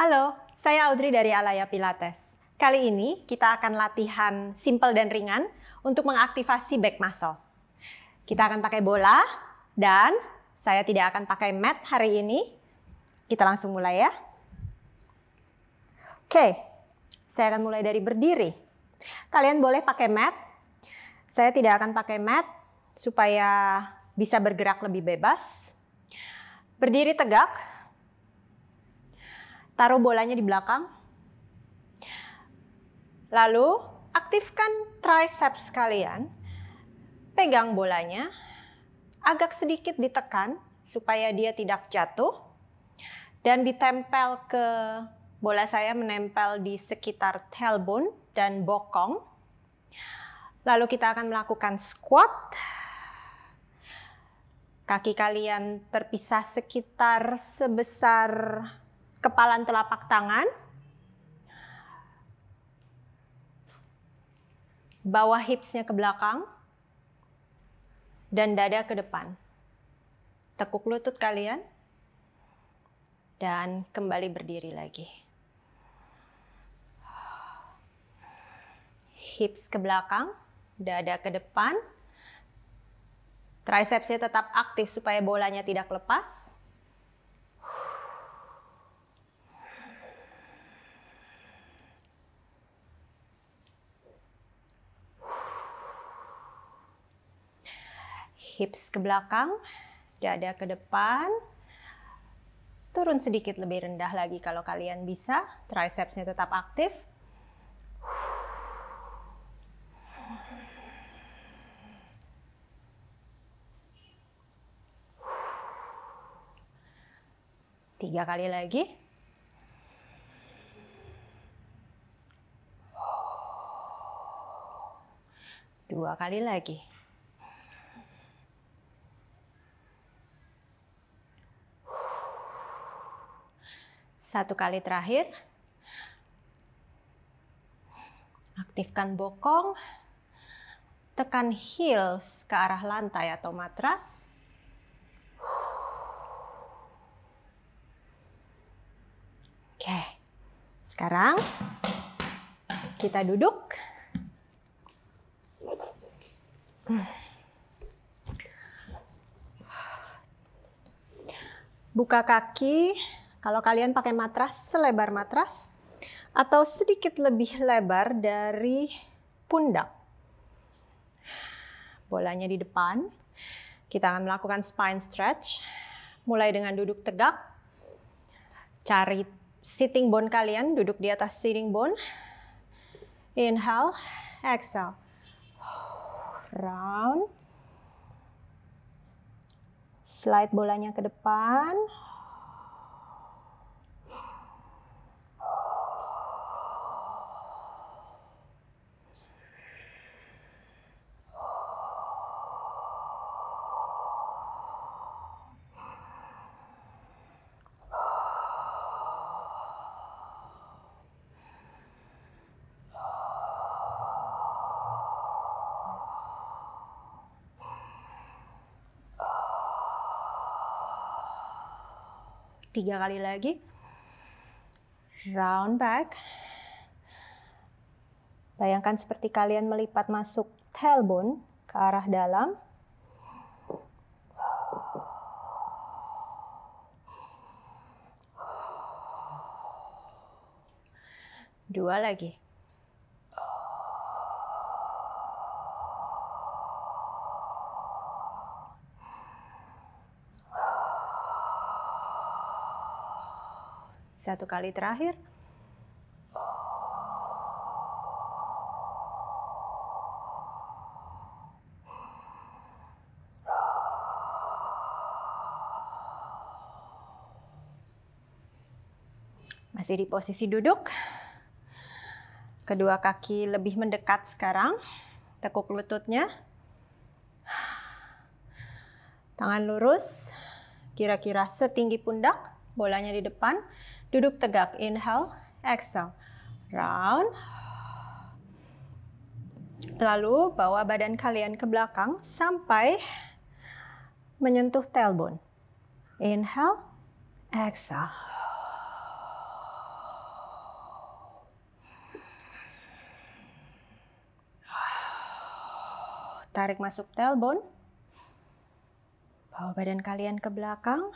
Halo, saya Audrey dari Alaya Pilates. Kali ini kita akan latihan simple dan ringan untuk mengaktifasi back muscle. Kita akan pakai bola dan saya tidak akan pakai mat hari ini. Kita langsung mulai ya. Oke, saya akan mulai dari berdiri. Kalian boleh pakai mat. Saya tidak akan pakai mat supaya bisa bergerak lebih bebas. Berdiri tegak, Taruh bolanya di belakang. Lalu aktifkan triceps kalian. Pegang bolanya. Agak sedikit ditekan supaya dia tidak jatuh. Dan ditempel ke bola saya menempel di sekitar tailbone dan bokong. Lalu kita akan melakukan squat. Kaki kalian terpisah sekitar sebesar kepalan telapak tangan, bawah hipsnya ke belakang, dan dada ke depan. Tekuk lutut kalian, dan kembali berdiri lagi. Hips ke belakang, dada ke depan, tricepsnya tetap aktif supaya bolanya tidak lepas. hips ke belakang, dada ke depan. Turun sedikit lebih rendah lagi kalau kalian bisa. Tricepsnya tetap aktif. Tiga kali lagi. Dua kali lagi. Satu kali terakhir. Aktifkan bokong. Tekan heels ke arah lantai atau matras. Oke, sekarang kita duduk. Buka kaki, kalau kalian pakai matras selebar matras atau sedikit lebih lebar dari pundak. Bolanya di depan. Kita akan melakukan spine stretch. Mulai dengan duduk tegak. Cari sitting bone kalian, duduk di atas sitting bone. Inhale, exhale. Round. Slide bolanya ke depan. tiga kali lagi round back bayangkan seperti kalian melipat masuk tailbone ke arah dalam dua lagi Satu kali terakhir. Masih di posisi duduk. Kedua kaki lebih mendekat sekarang. Tekuk lututnya. Tangan lurus, kira-kira setinggi pundak, bolanya di depan. Duduk tegak. Inhale, exhale. Round. Lalu bawa badan kalian ke belakang sampai menyentuh tailbone. Inhale, exhale. Tarik masuk tailbone. Bawa badan kalian ke belakang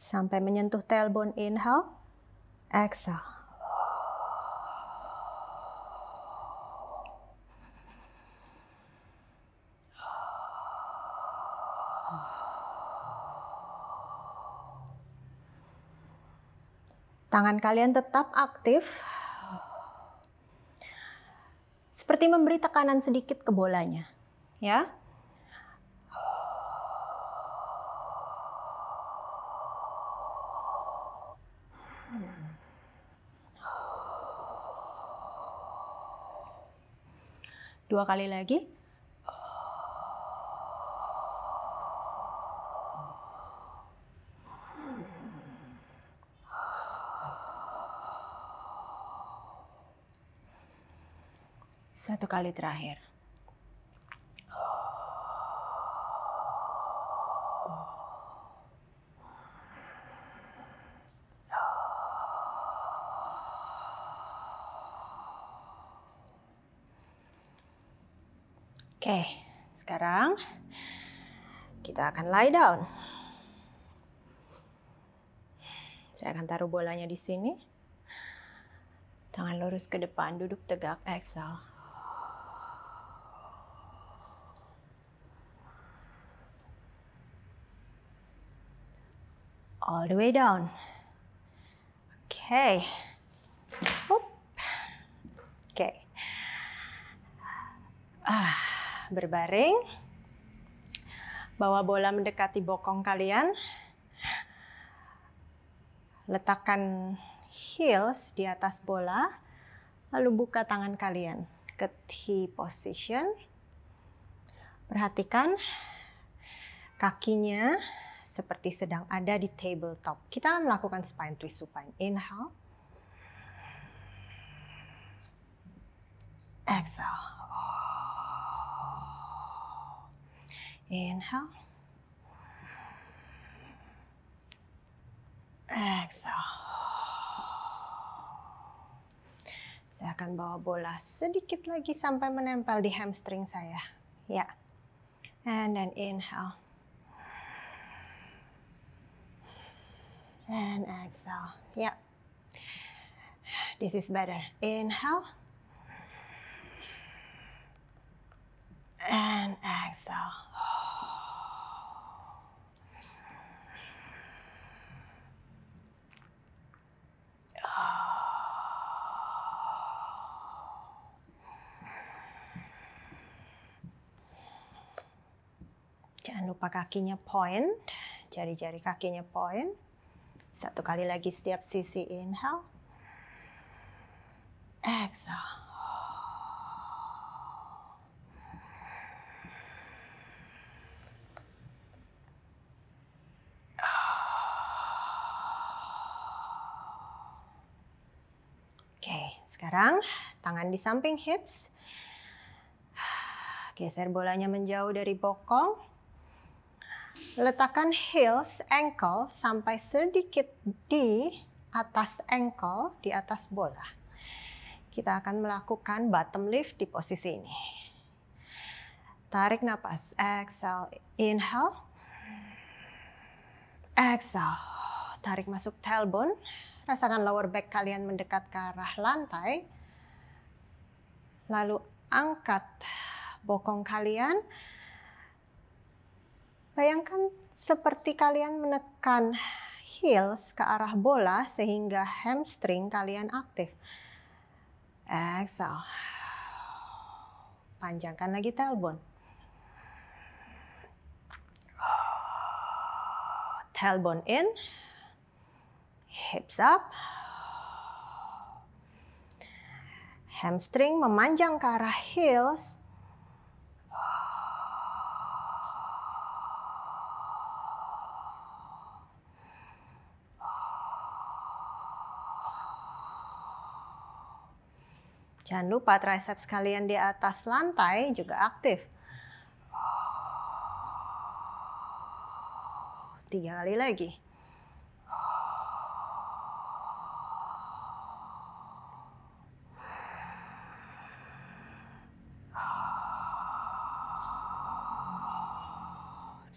sampai menyentuh tailbone inhale, exhale. Tangan kalian tetap aktif. Seperti memberi tekanan sedikit ke bolanya, ya. Dua kali lagi. Satu kali terakhir. akan lie down. Saya akan taruh bolanya di sini. Tangan lurus ke depan, duduk tegak, exhale. All the way down. Oke. Okay. Oke. Okay. Ah, berbaring. Bawa bola mendekati bokong kalian. Letakkan heels di atas bola. Lalu buka tangan kalian ke T position. Perhatikan kakinya seperti sedang ada di tabletop. Kita akan melakukan spine twist supine. Inhale. Exhale. Inhale. Exhale. Saya akan bawa bola sedikit lagi sampai menempel di hamstring saya. Ya. And then inhale. And exhale. Ya. This is better. Inhale. And exhale. Beberapa kakinya point, jari-jari kakinya point. Satu kali lagi setiap sisi inhale. Exhale. Oke, sekarang tangan di samping hips. Geser bolanya menjauh dari bokong letakkan heels ankle sampai sedikit di atas ankle, di atas bola. Kita akan melakukan bottom lift di posisi ini. Tarik nafas, exhale, inhale, exhale, tarik masuk tailbone, rasakan lower back kalian mendekat ke arah lantai, lalu angkat bokong kalian, Bayangkan seperti kalian menekan heels ke arah bola sehingga hamstring kalian aktif. Exhale. Panjangkan lagi tailbone. Tailbone in. Hips up. Hamstring memanjang ke arah heels Jangan lupa triceps kalian di atas lantai juga aktif. Tiga kali lagi.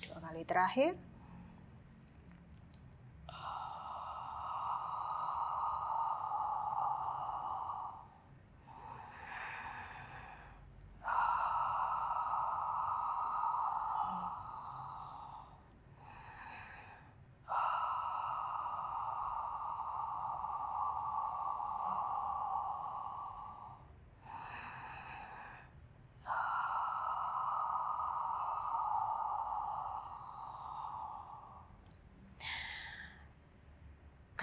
Dua kali terakhir.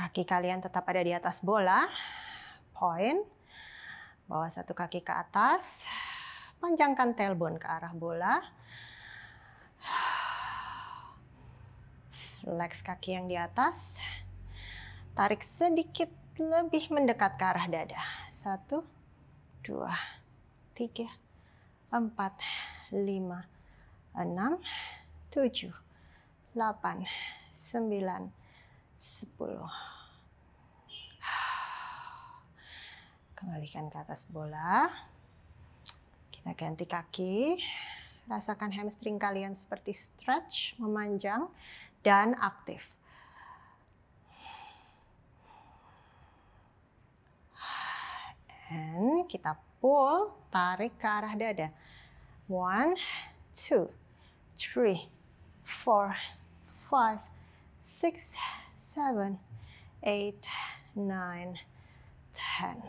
Kaki kalian tetap ada di atas bola. Point. Bawa satu kaki ke atas. Panjangkan tailbone ke arah bola. flex kaki yang di atas. Tarik sedikit lebih mendekat ke arah dada. Satu, dua, tiga, empat, lima, enam, tujuh, delapan, sembilan, sepuluh. Kembalikan ke atas bola. Kita ganti kaki. Rasakan hamstring kalian seperti stretch, memanjang, dan aktif. And kita pull, tarik ke arah dada. One, two, three, four, five, six, seven, eight, nine, ten.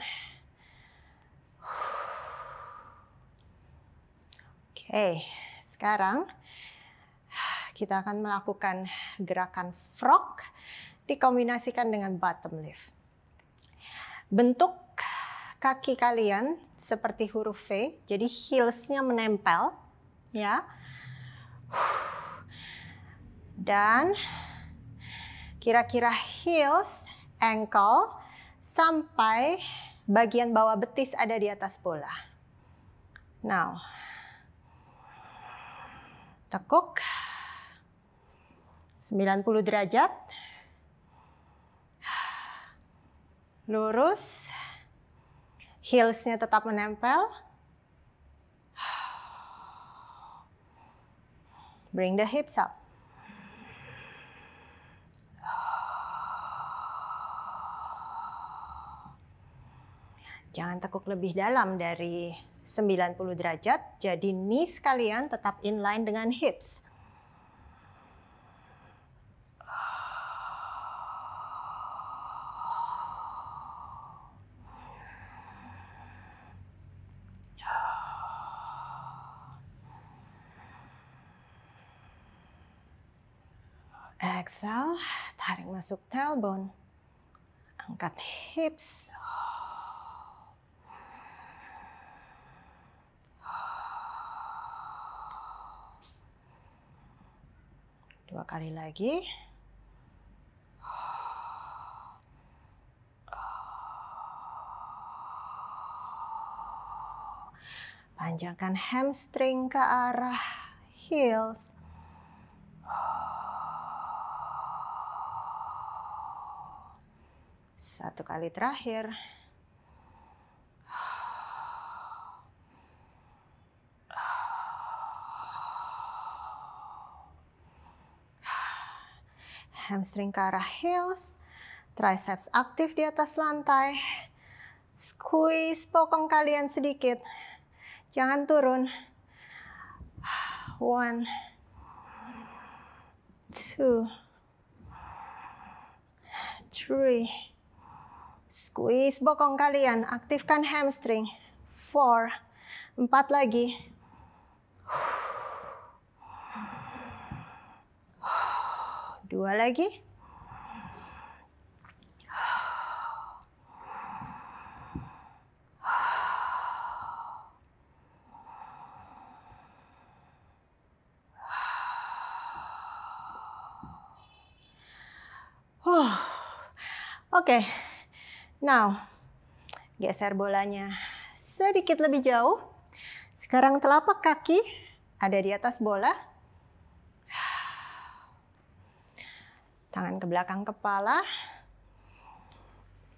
Oke, sekarang kita akan melakukan gerakan frog dikombinasikan dengan bottom lift. Bentuk kaki kalian seperti huruf V, jadi heelsnya menempel, ya. Dan kira-kira heels, ankle sampai bagian bawah betis ada di atas bola. Now, tekuk 90 derajat. Lurus. Heelsnya tetap menempel. Bring the hips up. Jangan tekuk lebih dalam dari 90 derajat. Jadi knees sekalian tetap inline dengan hips. Exhale, tarik masuk tailbone. Angkat hips, Dua kali lagi. Panjangkan hamstring ke arah heels. Satu kali terakhir. hamstring ke arah heels, triceps aktif di atas lantai, squeeze bokong kalian sedikit, jangan turun. One, two, three, squeeze bokong kalian, aktifkan hamstring. Four, empat lagi. Dua lagi. Oke. Okay. Now, geser bolanya sedikit lebih jauh. Sekarang telapak kaki ada di atas bola Tangan ke belakang kepala.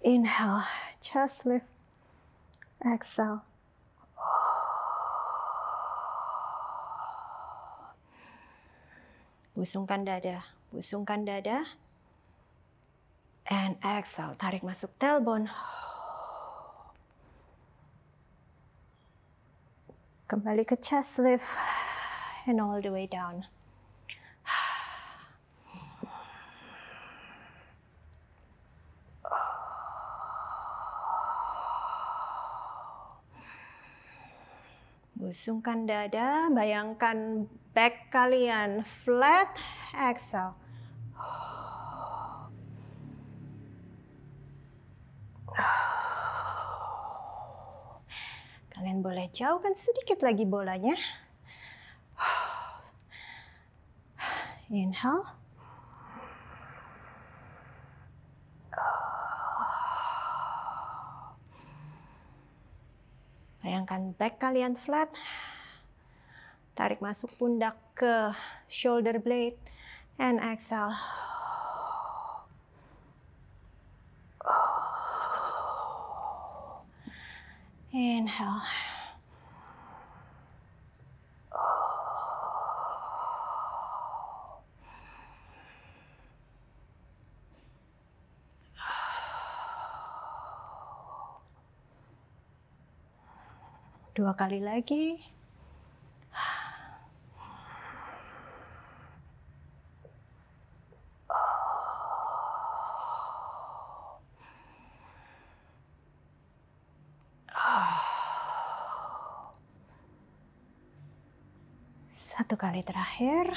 Inhale, chest lift. Exhale. Busungkan dada, busungkan dada. And exhale, tarik masuk tailbone. Kembali ke chest lift and all the way down. Busungkan dada, bayangkan back kalian flat, exhale. Kalian boleh jauhkan sedikit lagi bolanya. Inhale. Bayangkan back kalian flat. Tarik masuk pundak ke shoulder blade. And exhale. Inhale. Dua kali lagi. Satu kali terakhir.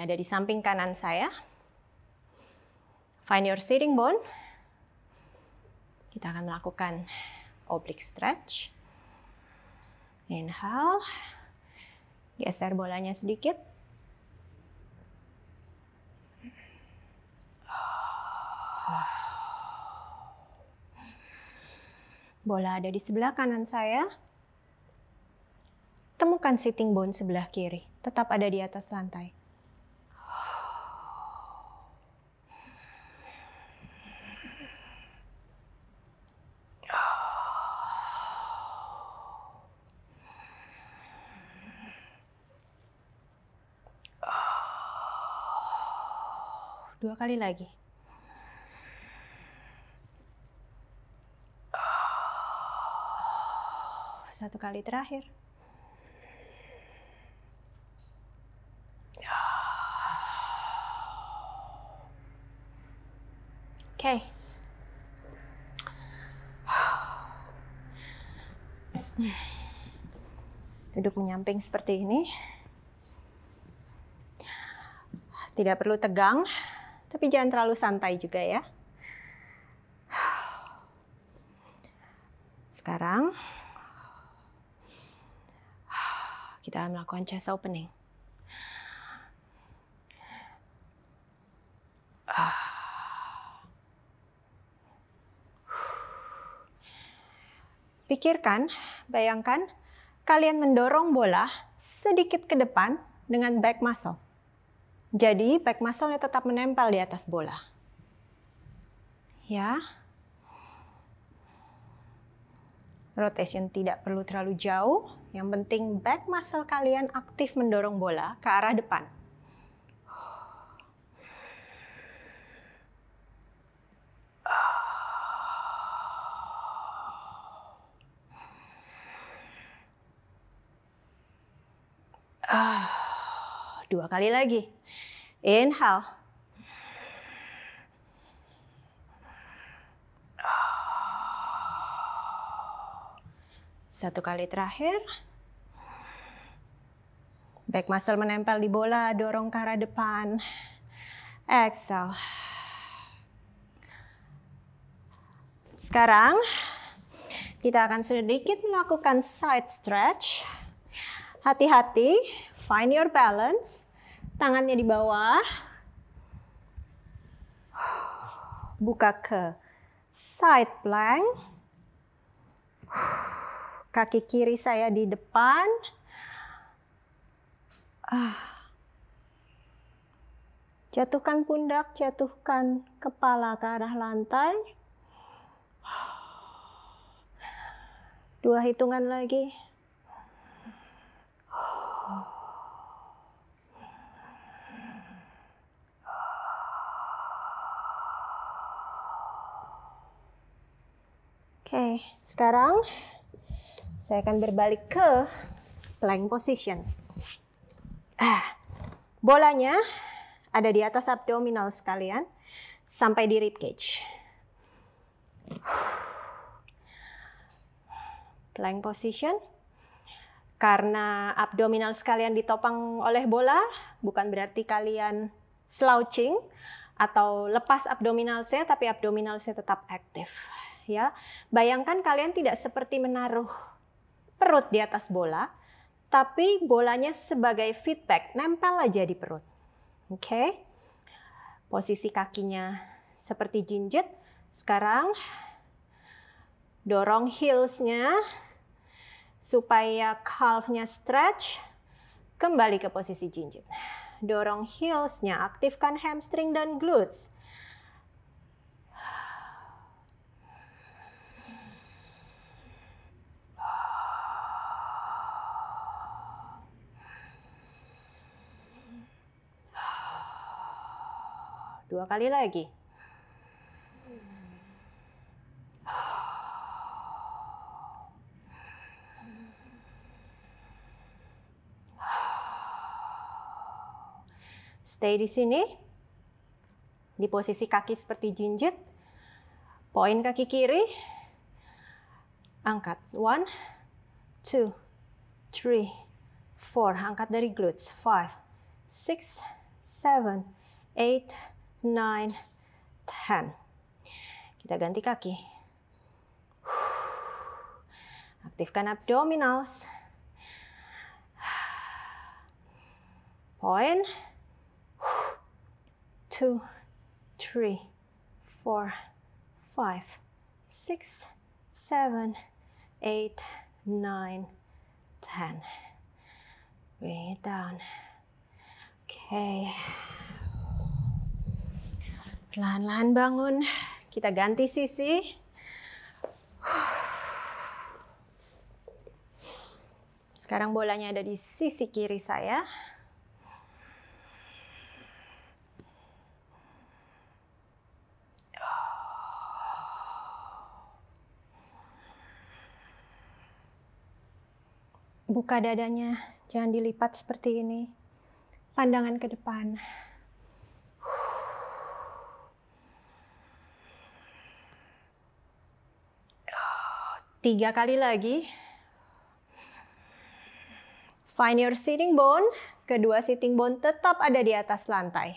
ada di samping kanan saya. Find your sitting bone. Kita akan melakukan oblique stretch. Inhale. Geser bolanya sedikit. Bola ada di sebelah kanan saya. Temukan sitting bone sebelah kiri, tetap ada di atas lantai. kali lagi. Satu kali terakhir. Oke. Okay. Duduk menyamping seperti ini. Tidak perlu tegang tapi jangan terlalu santai juga ya. Sekarang kita akan melakukan chest opening. Pikirkan, bayangkan, kalian mendorong bola sedikit ke depan dengan back muscle. Jadi, back muscle-nya tetap menempel di atas bola. Ya. Rotation tidak perlu terlalu jauh. Yang penting back muscle kalian aktif mendorong bola ke arah depan. Ah. Dua kali lagi. Inhale. Satu kali terakhir. Back muscle menempel di bola, dorong ke arah depan. Exhale. Sekarang kita akan sedikit melakukan side stretch. Hati-hati, find your balance tangannya di bawah. Buka ke side plank. Kaki kiri saya di depan. Ah. Jatuhkan pundak, jatuhkan kepala ke arah lantai. Dua hitungan lagi. Oke, sekarang saya akan berbalik ke plank position. Ah, bolanya ada di atas abdominal sekalian sampai di rib cage. Plank position. Karena abdominal sekalian ditopang oleh bola, bukan berarti kalian slouching atau lepas abdominal saya, tapi abdominal saya tetap aktif ya. Bayangkan kalian tidak seperti menaruh perut di atas bola, tapi bolanya sebagai feedback, nempel aja di perut. Oke. Okay. Posisi kakinya seperti jinjit. Sekarang dorong heelsnya supaya calf-nya stretch. Kembali ke posisi jinjit. Dorong heelsnya, aktifkan hamstring dan glutes. Dua kali lagi. Stay di sini. Di posisi kaki seperti jinjit. Poin kaki kiri. Angkat. One, two, three, four. Angkat dari glutes. Five, six, seven, eight, 9, 10. Kita ganti kaki. Aktifkan abdominals. Point. Two, three, four, five, six, seven, eight, nine, ten. Breathe down. Okay. Perlahan-lahan bangun. Kita ganti sisi. Sekarang bolanya ada di sisi kiri saya. Buka dadanya, jangan dilipat seperti ini. Pandangan ke depan. Tiga kali lagi. Find your sitting bone. Kedua sitting bone tetap ada di atas lantai.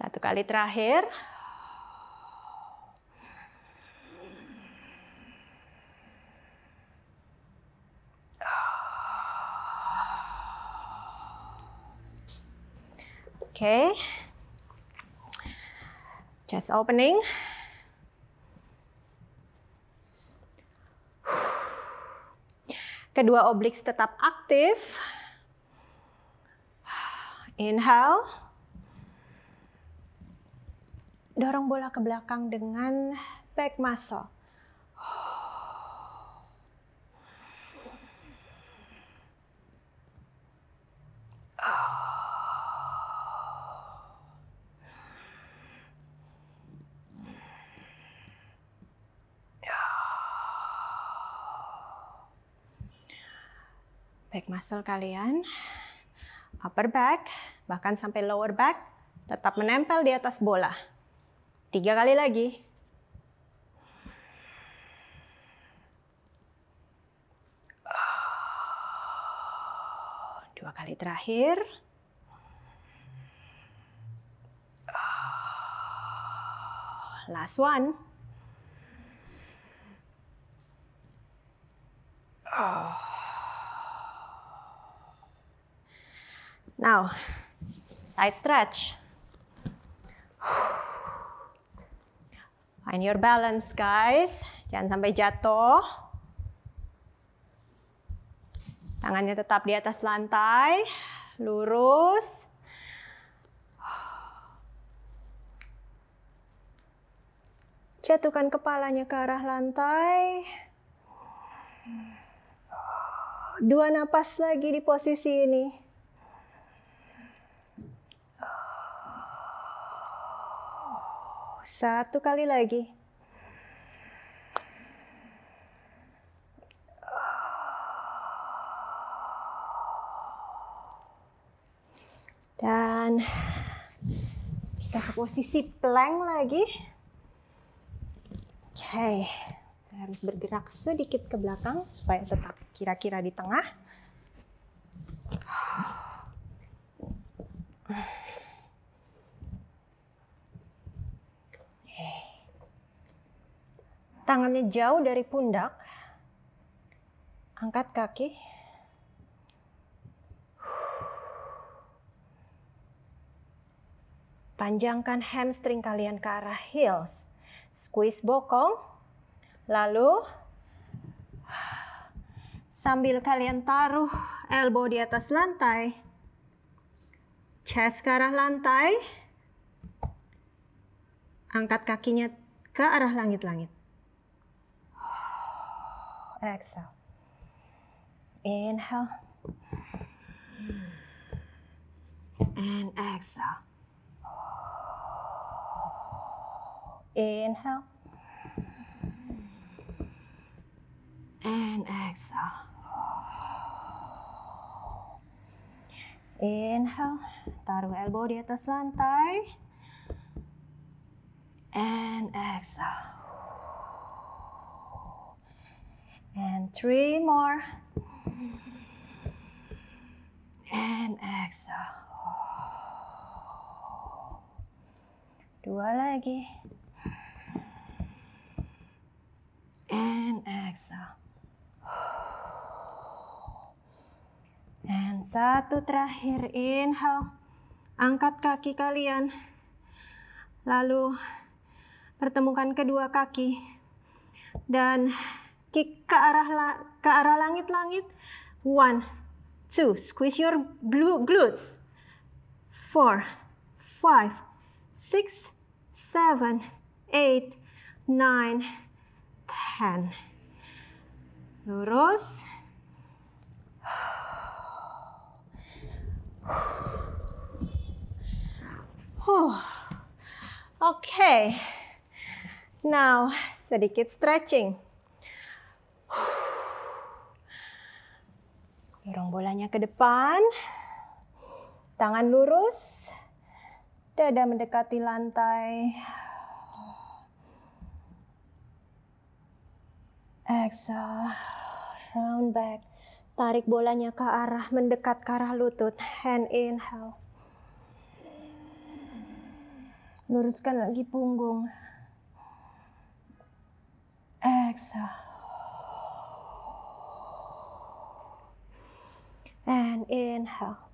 Satu kali terakhir. Okay. Chest opening. Kedua oblik tetap aktif. Inhale. Dorong bola ke belakang dengan back muscle. back muscle kalian, upper back, bahkan sampai lower back, tetap menempel di atas bola. Tiga kali lagi. Dua kali terakhir. Last one. Oh. Now, side stretch. Find your balance, guys. Jangan sampai jatuh. Tangannya tetap di atas lantai. Lurus. Jatuhkan kepalanya ke arah lantai. Dua napas lagi di posisi ini. Satu kali lagi. Dan kita ke posisi plank lagi. Oke, saya harus bergerak sedikit ke belakang supaya tetap kira-kira di tengah. tangannya jauh dari pundak. Angkat kaki. Panjangkan hamstring kalian ke arah heels. Squeeze bokong. Lalu sambil kalian taruh elbow di atas lantai. Chest ke arah lantai. Angkat kakinya ke arah langit-langit. exhale. Inhale. And exhale. Inhale. And exhale. Inhale, taruh elbow di atas lantai. And exhale. And three more. And exhale. Dua lagi. And exhale. And satu terakhir, inhale. Angkat kaki kalian. Lalu pertemukan kedua kaki. Dan ke arah la, ke arah langit-langit. One, two, squeeze your blue glutes. Four, five, six, seven, eight, nine, ten. Lurus. Huh. Okay. Now, sedikit stretching. Dorong bolanya ke depan. Tangan lurus. Dada mendekati lantai. Exhale. Round back. Tarik bolanya ke arah mendekat ke arah lutut. Hand inhale. Luruskan lagi punggung. Exhale. and inhale.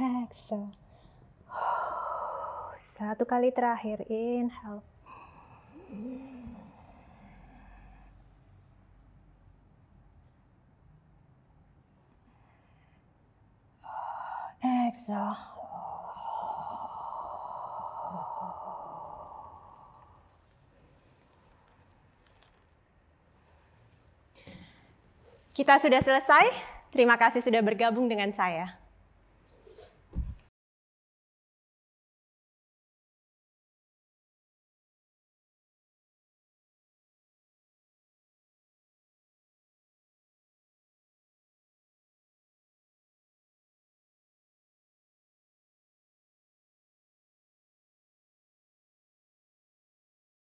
Exhale. Satu kali terakhir, inhale. Exhale. Kita sudah selesai. Terima kasih sudah bergabung dengan saya.